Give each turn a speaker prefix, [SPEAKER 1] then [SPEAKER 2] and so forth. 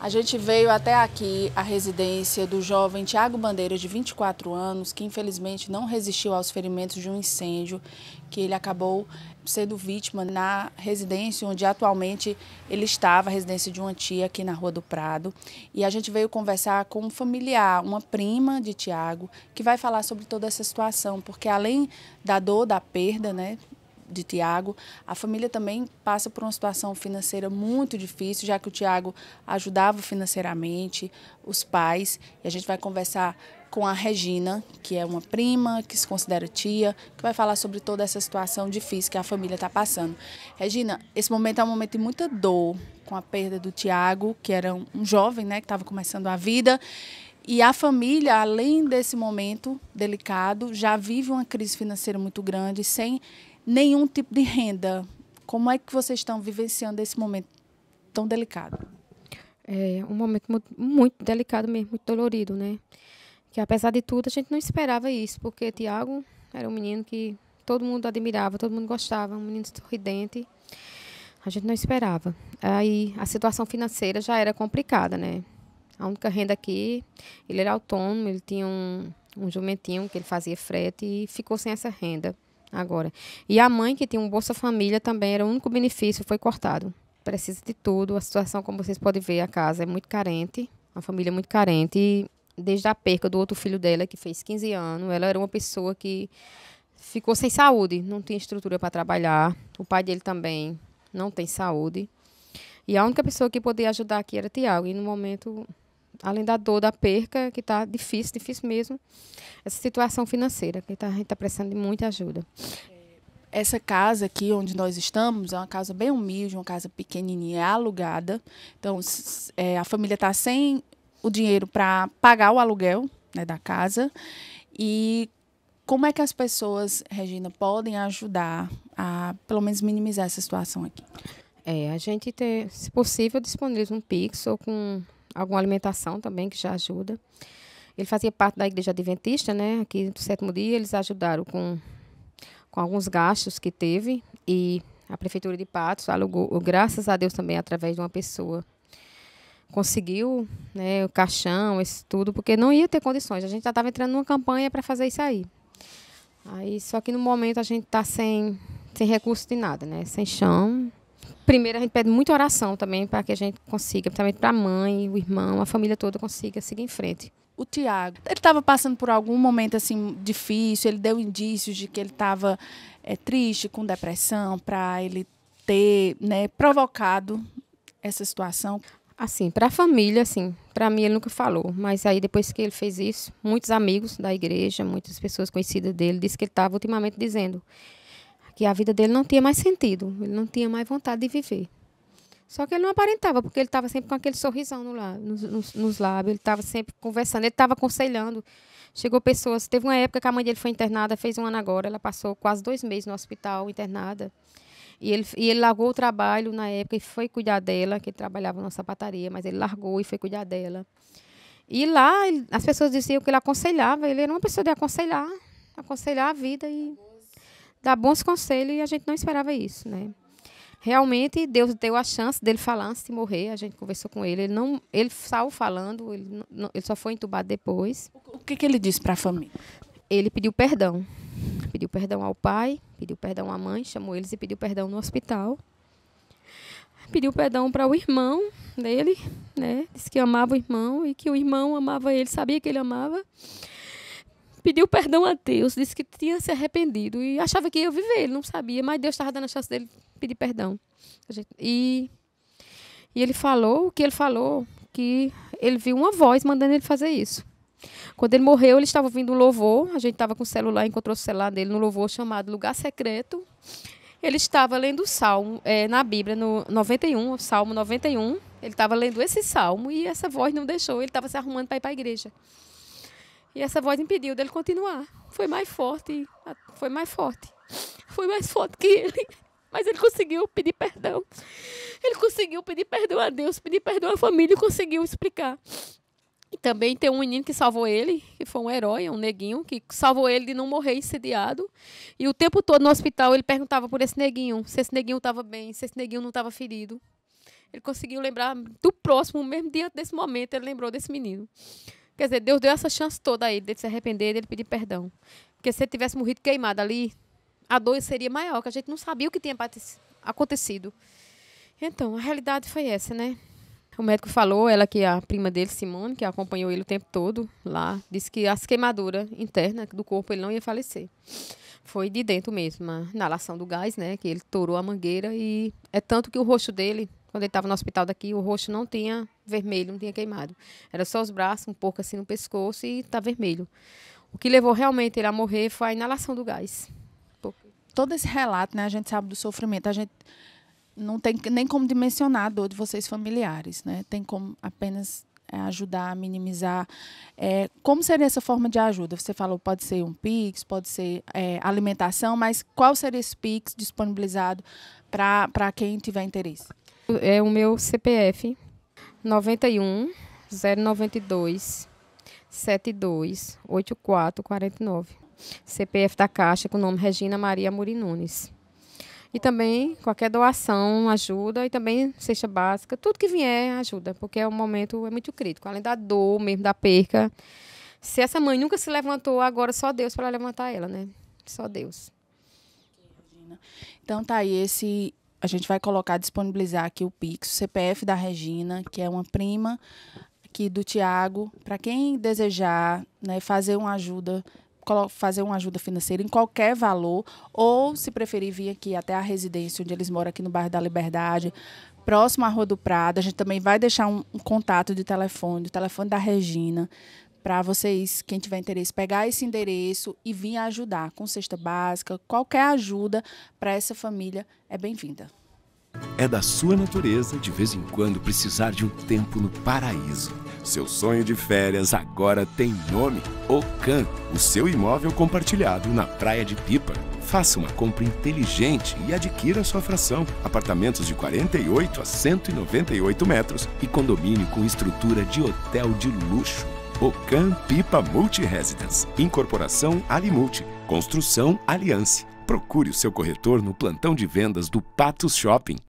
[SPEAKER 1] A gente veio até aqui a residência do jovem Tiago Bandeira, de 24 anos, que infelizmente não resistiu aos ferimentos de um incêndio, que ele acabou sendo vítima na residência onde atualmente ele estava, a residência de uma tia aqui na Rua do Prado. E a gente veio conversar com um familiar, uma prima de Tiago, que vai falar sobre toda essa situação, porque além da dor da perda, né, de Tiago. A família também passa por uma situação financeira muito difícil, já que o Tiago ajudava financeiramente os pais. E a gente vai conversar com a Regina, que é uma prima, que se considera tia, que vai falar sobre toda essa situação difícil que a família está passando. Regina, esse momento é um momento de muita dor, com a perda do Tiago, que era um jovem, né, que estava começando a vida. E a família, além desse momento delicado, já vive uma crise financeira muito grande, sem nenhum tipo de renda. Como é que vocês estão vivenciando esse momento tão delicado?
[SPEAKER 2] É um momento muito, muito delicado mesmo, muito dolorido, né? Que apesar de tudo, a gente não esperava isso, porque Tiago era um menino que todo mundo admirava, todo mundo gostava, um menino sorridente. A gente não esperava. Aí a situação financeira já era complicada, né? A única renda aqui, ele era autônomo, ele tinha um, um jumentinho que ele fazia frete e ficou sem essa renda agora. E a mãe, que tinha um Bolsa Família, também era o único benefício, foi cortado. Precisa de tudo. A situação, como vocês podem ver, a casa é muito carente, a família é muito carente. E desde a perca do outro filho dela, que fez 15 anos, ela era uma pessoa que ficou sem saúde, não tinha estrutura para trabalhar. O pai dele também não tem saúde. E a única pessoa que podia ajudar aqui era Tiago. E no momento além da dor da perca, que está difícil, difícil mesmo,
[SPEAKER 1] essa situação financeira, que tá, a gente está precisando de muita ajuda. É, essa casa aqui onde nós estamos é uma casa bem humilde, uma casa pequenininha, é alugada. Então, é, a família está sem o dinheiro para pagar o aluguel né, da casa. E como é que as pessoas, Regina, podem ajudar a, pelo menos, minimizar essa situação aqui? É, a gente ter, se possível, disponibiliza um Pix
[SPEAKER 2] ou com alguma alimentação também, que já ajuda. Ele fazia parte da igreja adventista, né? Aqui no sétimo dia, eles ajudaram com, com alguns gastos que teve. E a prefeitura de Patos alugou, graças a Deus também, através de uma pessoa conseguiu né, o caixão, isso tudo, porque não ia ter condições. A gente já estava entrando numa campanha para fazer isso aí. aí. Só que no momento a gente está sem, sem recurso de nada, né? Sem chão, primeiro a gente pede muita oração também para que a gente consiga, principalmente para a mãe, o irmão, a família toda consiga seguir em frente.
[SPEAKER 1] O Tiago, ele estava passando por algum momento assim difícil, ele deu indícios de que ele estava é, eh, triste, com depressão, para ele ter né, provocado essa situação. Assim,
[SPEAKER 2] para a família, assim, para mim ele nunca falou, mas aí depois que ele fez isso, muitos amigos da igreja, muitas pessoas conhecidas dele, disse que ele estava ultimamente dizendo que a vida dele não tinha mais sentido, ele não tinha mais vontade de viver. Só que ele não aparentava, porque ele estava sempre com aquele sorrisão no lá, nos, nos, lábios, ele estava sempre conversando, ele estava aconselhando. Chegou pessoas, teve uma época que a mãe dele foi internada, fez um ano agora, ela passou quase dois meses no hospital internada. E ele, e ele largou o trabalho na época e foi cuidar dela, que ele trabalhava na sapataria, mas ele largou e foi cuidar dela. E lá as pessoas diziam que ele aconselhava, ele era uma pessoa de aconselhar, aconselhar a vida e dar bons conselhos e a gente não esperava isso, né? Realmente Deus deu a chance dele falar antes de morrer. A gente conversou com ele. Ele não, ele saiu falando. Ele, não, ele só foi entubado depois. O
[SPEAKER 1] que, que ele disse para a família?
[SPEAKER 2] Ele pediu perdão. Pediu perdão ao pai, pediu perdão à mãe, chamou eles e pediu perdão no hospital. Pediu perdão para o irmão dele, né? Disse que amava o irmão e que o irmão amava ele, sabia que ele amava pediu perdão a Deus, disse que tinha se arrependido e achava que ia viver, ele não sabia, mas Deus estava dando a chance dele pedir perdão. E, e ele falou o que ele falou, que ele viu uma voz mandando ele fazer isso. Quando ele morreu, ele estava ouvindo um louvor, a gente estava com o celular, encontrou o celular dele no louvor chamado Lugar Secreto. Ele estava lendo o salmo é, na Bíblia, no 91, Salmo 91. Ele estava lendo esse salmo e essa voz não deixou, ele estava se arrumando para ir para a igreja. E essa voz impediu dele continuar. Foi mais forte, foi mais forte. Foi mais forte que ele. Mas ele conseguiu pedir perdão. Ele conseguiu pedir perdão a Deus, pedir perdão à família e conseguiu explicar. E também tem um menino que salvou ele, que foi um herói, um neguinho, que salvou ele de não morrer incendiado. E o tempo todo no hospital ele perguntava por esse neguinho, se esse neguinho estava bem, se esse neguinho não estava ferido. Ele conseguiu lembrar do próximo, mesmo diante desse momento, ele lembrou desse menino. Quer dizer, Deus deu essa chance toda aí dele se arrepender, dele pedir perdão. Porque se ele tivesse morrido queimado ali, a dor seria maior, que a gente não sabia o que tinha acontecido. Então, a realidade foi essa, né? O médico falou, ela que é a prima dele, Simone, que acompanhou ele o tempo todo lá, disse que as queimaduras internas do corpo ele não ia falecer. Foi de dentro mesmo, a inalação do gás, né? Que ele torou a mangueira e é tanto que o rosto dele, quando ele estava no hospital daqui, o rosto não tinha vermelho, não tinha queimado. Era só os braços, um pouco assim no pescoço e tá vermelho. O que
[SPEAKER 1] levou realmente ele a morrer foi a inalação do gás. Todo esse relato, né, a gente sabe do sofrimento, a gente não tem nem como dimensionar a dor de vocês familiares, né? Tem como apenas é, ajudar a minimizar. É, como seria essa forma de ajuda? Você falou, pode ser um PIX, pode ser é, alimentação, mas qual seria esse PIX disponibilizado para quem tiver interesse?
[SPEAKER 2] É o meu CPF, 91 092 72 84 49. CPF da Caixa com o nome Regina Maria Muri Nunes. E também qualquer doação ajuda e também cesta básica, tudo que vier ajuda, porque é um momento é muito crítico, além da dor mesmo, da perca. Se essa mãe nunca se levantou, agora só Deus para levantar ela, né?
[SPEAKER 1] Só Deus. Então tá aí esse a gente vai colocar, disponibilizar aqui o Pix, o CPF da Regina, que é uma prima aqui do Tiago, para quem desejar né, fazer uma ajuda fazer uma ajuda financeira em qualquer valor, ou, se preferir, vir aqui até a residência onde eles moram, aqui no bairro da Liberdade, próximo à Rua do Prado. A gente também vai deixar um, um contato de telefone, o telefone da Regina, para vocês, quem tiver interesse, pegar esse endereço e vir ajudar com cesta básica, qualquer ajuda para essa família é bem-vinda.
[SPEAKER 2] É da sua natureza, de vez em quando, precisar de um tempo no paraíso. Seu sonho de férias agora tem nome: Ocan, o seu imóvel compartilhado na Praia de Pipa. Faça uma compra inteligente e adquira sua fração. Apartamentos de 48 a 198 metros e condomínio com estrutura de hotel de luxo Ocam Pipa Multiresidence. Incorporação Alimulti. Construção Aliança. Procure o seu corretor no plantão de vendas do Patos Shopping.